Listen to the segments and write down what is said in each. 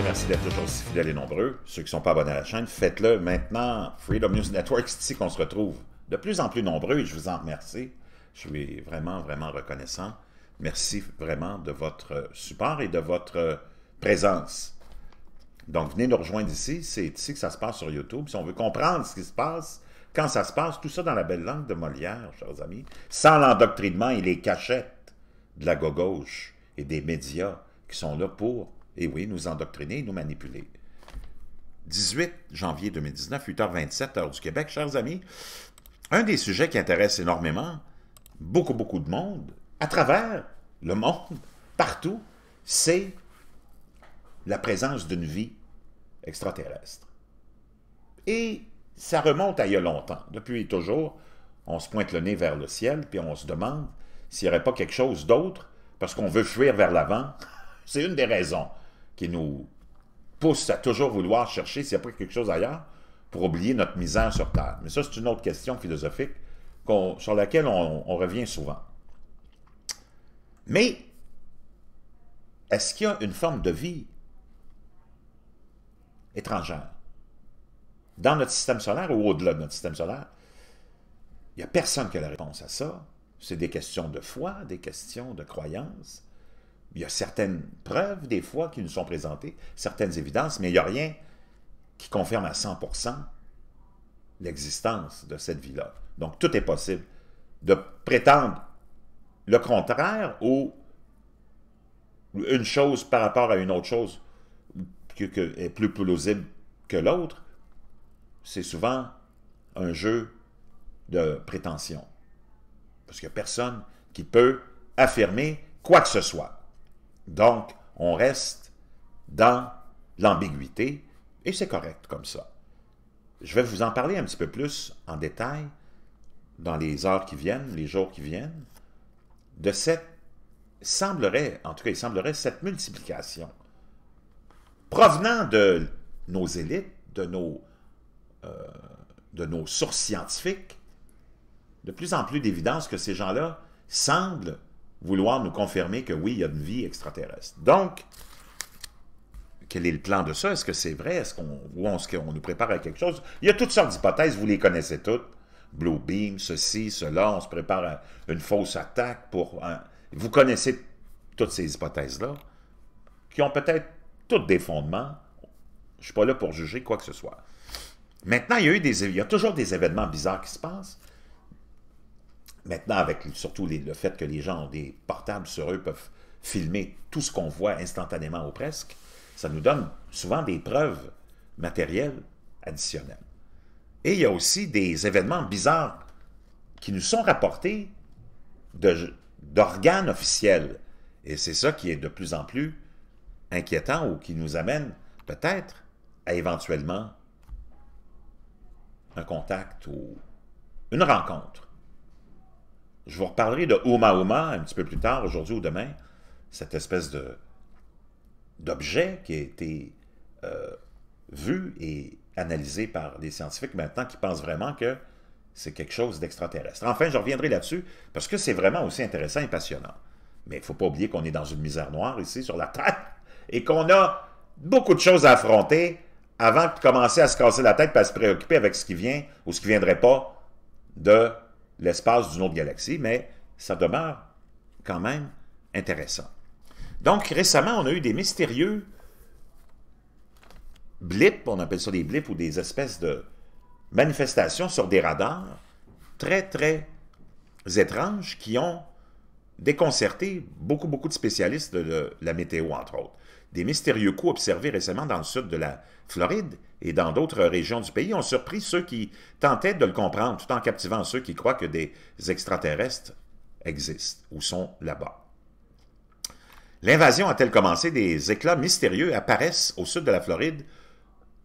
merci d'être toujours si fidèles et nombreux. Ceux qui ne sont pas abonnés à la chaîne, faites-le maintenant. Freedom News Network, c'est ici qu'on se retrouve de plus en plus nombreux et je vous en remercie. Je suis vraiment, vraiment reconnaissant. Merci vraiment de votre support et de votre présence. Donc, venez nous rejoindre ici. C'est ici que ça se passe sur YouTube. Si on veut comprendre ce qui se passe, quand ça se passe, tout ça dans la belle langue de Molière, chers amis, sans l'endoctrinement et les cachettes de la gauche et des médias qui sont là pour et oui, nous endoctriner nous manipuler. 18 janvier 2019, 8h27, heure du Québec. Chers amis, un des sujets qui intéresse énormément beaucoup, beaucoup de monde, à travers le monde, partout, c'est la présence d'une vie extraterrestre. Et ça remonte à il y a longtemps. Depuis toujours, on se pointe le nez vers le ciel, puis on se demande s'il n'y aurait pas quelque chose d'autre, parce qu'on veut fuir vers l'avant. C'est une des raisons qui nous pousse à toujours vouloir chercher s'il n'y a pas quelque chose ailleurs pour oublier notre misère sur Terre. Mais ça, c'est une autre question philosophique sur laquelle on, revient souvent. Mais, est-ce qu'il y a une forme de vie étrangère dans notre système solaire ou au-delà de notre système solaire? Il n'y a personne qui a la réponse à ça. C'est des questions de foi, des questions de croyance il y a certaines preuves, des fois, qui nous sont présentées, certaines évidences, mais il n'y a rien qui confirme à 100% l'existence de cette vie-là. Donc, tout est possible. De prétendre le contraire ou une chose par rapport à une autre chose qui est plus plausible que l'autre, c'est souvent un jeu de prétention. Parce qu'il n'y a personne qui peut affirmer quoi que ce soit. Donc, on reste dans l'ambiguïté et c'est correct comme ça. Je vais vous en parler un petit peu plus en détail dans les heures qui viennent, les jours qui viennent, de cette, semblerait, en tout cas il semblerait, cette multiplication provenant de nos élites, de nos, euh, de nos sources scientifiques, de plus en plus d'évidence que ces gens-là semblent vouloir nous confirmer que oui, il y a une vie extraterrestre. Donc, quel est le plan de ça? Est-ce que c'est vrai? Est-ce qu'on nous prépare à quelque chose? Il y a toutes sortes d'hypothèses, vous les connaissez toutes. Blue Beam, ceci, cela, on se prépare à une fausse attaque pour... Vous connaissez toutes ces hypothèses-là, qui ont peut-être toutes des fondements. Je ne suis pas là pour juger quoi que ce soit. Maintenant, il y a, eu des, il y a toujours des événements bizarres qui se passent. Maintenant, avec surtout le fait que les gens ont des portables sur eux, peuvent filmer tout ce qu'on voit instantanément ou presque, ça nous donne souvent des preuves matérielles additionnelles. Et il y a aussi des événements bizarres qui nous sont rapportés d'organes officiels. Et c'est ça qui est de plus en plus inquiétant ou qui nous amène peut-être à éventuellement un contact ou une rencontre je vous reparlerai de Ouma un petit peu plus tard, aujourd'hui ou demain. Cette espèce de d'objet qui a été euh, vu et analysé par des scientifiques maintenant qui pensent vraiment que c'est quelque chose d'extraterrestre. Enfin, je reviendrai là-dessus parce que c'est vraiment aussi intéressant et passionnant. Mais il ne faut pas oublier qu'on est dans une misère noire ici sur la Terre et qu'on a beaucoup de choses à affronter avant de commencer à se casser la tête et à se préoccuper avec ce qui vient ou ce qui ne viendrait pas de l'espace d'une autre galaxie, mais ça demeure quand même intéressant. Donc, récemment, on a eu des mystérieux blips, on appelle ça des blips ou des espèces de manifestations sur des radars très, très étranges qui ont déconcertés, beaucoup, beaucoup de spécialistes de la météo, entre autres. Des mystérieux coups observés récemment dans le sud de la Floride et dans d'autres régions du pays ont surpris ceux qui tentaient de le comprendre, tout en captivant ceux qui croient que des extraterrestres existent ou sont là-bas. L'invasion a-t-elle commencé? Des éclats mystérieux apparaissent au sud de la Floride,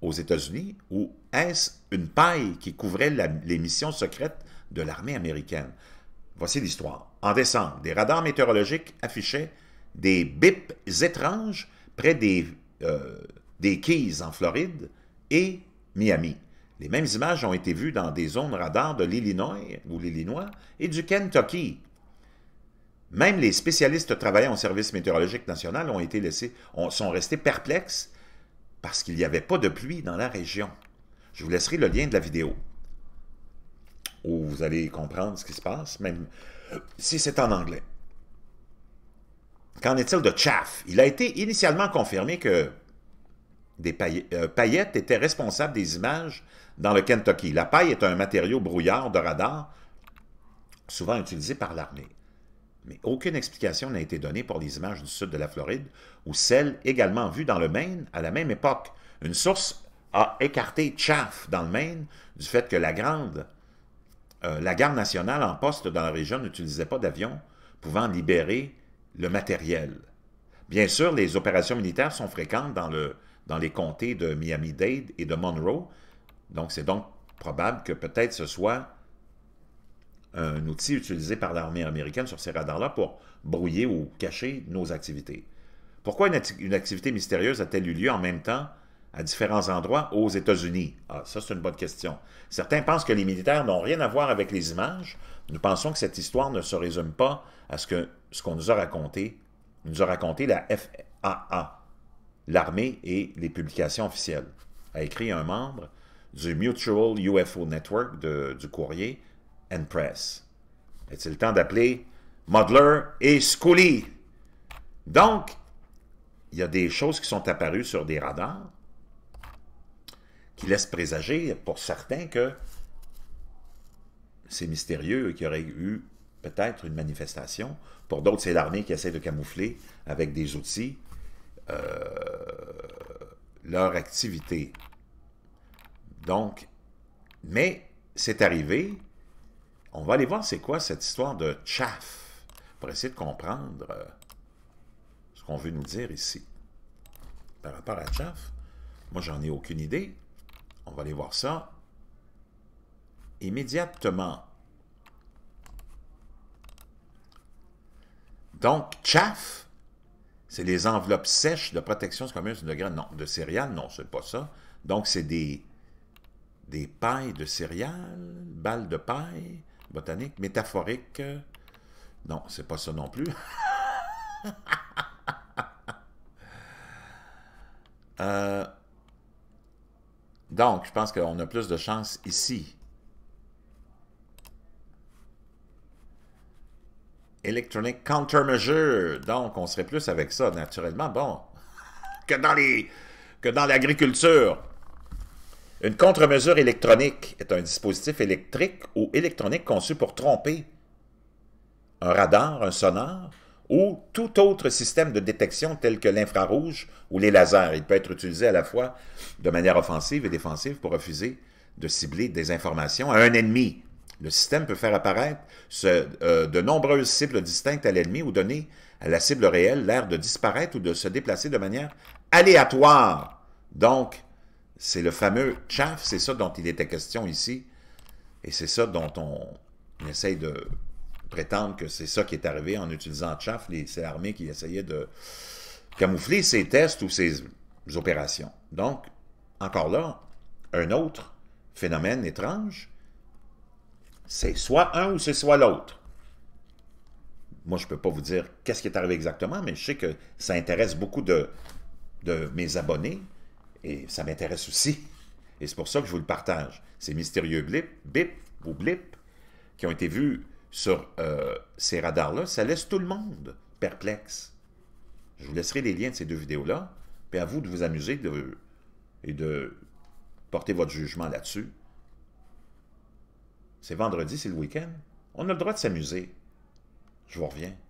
aux États-Unis, ou est-ce une paille qui couvrait les missions secrètes de l'armée américaine? Voici l'histoire en décembre, des radars météorologiques affichaient des bips étranges près des, euh, des Keys en Floride et Miami. Les mêmes images ont été vues dans des zones radars de l'Illinois ou l'Illinois et du Kentucky. Même les spécialistes travaillant au service météorologique national ont été laissés, ont, sont restés perplexes parce qu'il n'y avait pas de pluie dans la région. Je vous laisserai le lien de la vidéo vous allez comprendre ce qui se passe, même si c'est en anglais. Qu'en est-il de Chaff? Il a été initialement confirmé que des euh, paillettes étaient responsables des images dans le Kentucky. La paille est un matériau brouillard de radar, souvent utilisé par l'armée. Mais aucune explication n'a été donnée pour les images du sud de la Floride ou celles également vues dans le Maine à la même époque. Une source a écarté Chaff dans le Maine du fait que la grande euh, la garde nationale en poste dans la région n'utilisait pas d'avions pouvant libérer le matériel. Bien sûr, les opérations militaires sont fréquentes dans, les comtés de Miami-Dade et de Monroe, donc c'est donc probable que peut-être ce soit un outil utilisé par l'armée américaine sur ces radars-là pour brouiller ou cacher nos activités. Pourquoi une activité mystérieuse a-t-elle eu lieu en même temps à différents endroits aux États-Unis? Ah, ça, c'est une bonne question. Certains pensent que les militaires n'ont rien à voir avec les images. Nous pensons que cette histoire ne se résume pas à ce qu'on ce qu'on nous a raconté, nous a raconté la FAA, l'armée et les publications officielles, a écrit un membre du Mutual UFO Network du courrier and Press. Est-il le temps d'appeler Modler et Scully? Donc, il y a des choses qui sont apparues sur des radars, qui laisse présager pour certains que c'est mystérieux et qu'il y aurait eu peut-être une manifestation. Pour d'autres, c'est l'armée qui essaie de camoufler avec des outils euh, leur activité. Donc, mais c'est arrivé. On va aller voir c'est quoi cette histoire de chaff pour essayer de comprendre euh, ce qu'on veut nous dire ici. Par rapport à chaff, moi j'en ai aucune idée. On va aller voir ça. Immédiatement. Donc, chaff, c'est les enveloppes sèches de protection c'est de graines. Non, de céréales, non, c'est pas ça. Donc, c'est des, des pailles de céréales, balles de paille, botanique, métaphorique. Non, c'est pas ça non plus. euh, donc, je pense qu'on a plus de chance ici. Electronic countermeasure. Donc, on serait plus avec ça, naturellement. Bon, que dans les que dans l'agriculture. Une contre-mesure électronique est un dispositif électrique ou électronique conçu pour tromper un radar, un sonar, ou tout autre système de détection tel que l'infrarouge ou les lasers. Il peut être utilisé à la fois de manière offensive et défensive pour refuser de cibler des informations à un ennemi. Le système peut faire apparaître euh, de nombreuses cibles distinctes à l'ennemi ou donner à la cible réelle l'air de disparaître ou de se déplacer de manière aléatoire. Donc, c'est le fameux chaff, c'est ça dont il était question ici, et c'est ça dont on, on essaye de prétendre que c'est ça qui est arrivé en utilisant Chaff, c'est l'armée qui essayait de camoufler ses tests ou ses opérations. Donc, encore là, un autre phénomène étrange, c'est soit un ou c'est soit l'autre. Moi, je ne peux pas vous dire qu'est-ce qui est arrivé exactement, mais je sais que ça intéresse beaucoup de, de mes abonnés et ça m'intéresse aussi. Et c'est pour ça que je vous le partage. Ces mystérieux blips, bip ou blip qui ont été vus sur euh, ces radars-là, ça laisse tout le monde perplexe. Je vous laisserai les liens de ces deux vidéos-là, puis à vous de vous amuser et de porter votre jugement là-dessus. C'est vendredi, c'est le week-end. On a le droit de s'amuser. Je vous reviens.